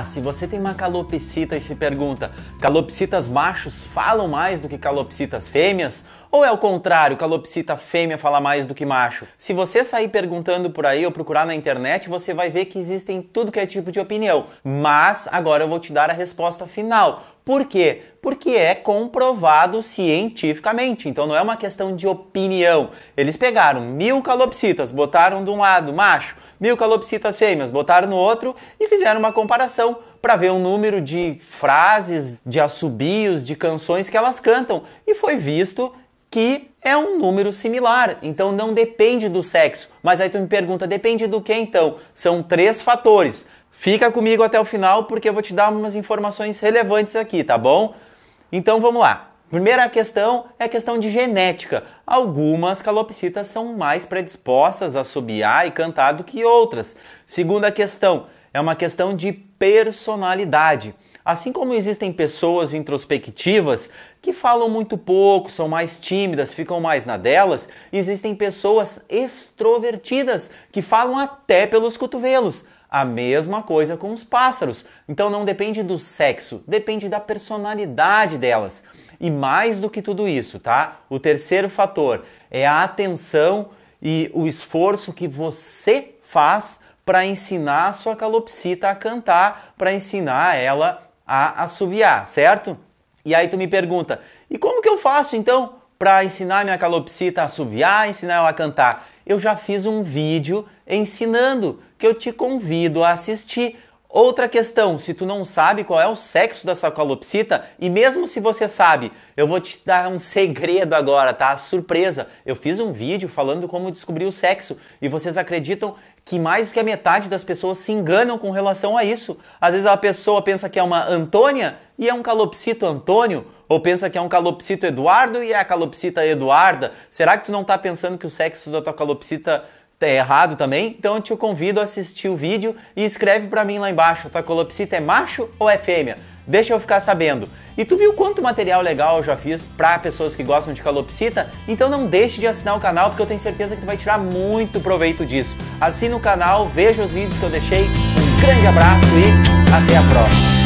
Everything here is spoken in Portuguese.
Ah, se você tem uma calopsita e se pergunta, calopsitas machos falam mais do que calopsitas fêmeas? Ou é o contrário, calopsita fêmea fala mais do que macho? Se você sair perguntando por aí ou procurar na internet, você vai ver que existem tudo que é tipo de opinião. Mas agora eu vou te dar a resposta final por quê? Porque é comprovado cientificamente, então não é uma questão de opinião. Eles pegaram mil calopsitas, botaram de um lado macho, mil calopsitas fêmeas, botaram no outro e fizeram uma comparação para ver o número de frases, de assobios, de canções que elas cantam. E foi visto que é um número similar, então não depende do sexo. Mas aí tu me pergunta, depende do que então? São três fatores Fica comigo até o final porque eu vou te dar umas informações relevantes aqui, tá bom? Então vamos lá. Primeira questão é a questão de genética. Algumas calopsitas são mais predispostas a subiar e cantar do que outras. Segunda questão é uma questão de personalidade. Assim como existem pessoas introspectivas que falam muito pouco, são mais tímidas, ficam mais na delas, existem pessoas extrovertidas que falam até pelos cotovelos. A mesma coisa com os pássaros. Então não depende do sexo, depende da personalidade delas. E mais do que tudo isso, tá? O terceiro fator é a atenção e o esforço que você faz para ensinar a sua calopsita a cantar, para ensinar ela a assobiar, certo? E aí tu me pergunta: "E como que eu faço então para ensinar minha calopsita a assobiar, ensinar ela a cantar?" eu já fiz um vídeo ensinando que eu te convido a assistir. Outra questão, se tu não sabe qual é o sexo da sacalopsita, e mesmo se você sabe, eu vou te dar um segredo agora, tá? Surpresa! Eu fiz um vídeo falando como descobrir o sexo, e vocês acreditam que mais do que a metade das pessoas se enganam com relação a isso. Às vezes a pessoa pensa que é uma Antônia, e é um calopsito Antônio? Ou pensa que é um calopsito Eduardo e é a calopsita Eduarda? Será que tu não está pensando que o sexo da tua calopsita é errado também? Então eu te convido a assistir o vídeo e escreve para mim lá embaixo, tua calopsita é macho ou é fêmea? Deixa eu ficar sabendo. E tu viu quanto material legal eu já fiz para pessoas que gostam de calopsita? Então não deixe de assinar o canal porque eu tenho certeza que tu vai tirar muito proveito disso. Assina o canal, veja os vídeos que eu deixei. Um grande abraço e até a próxima.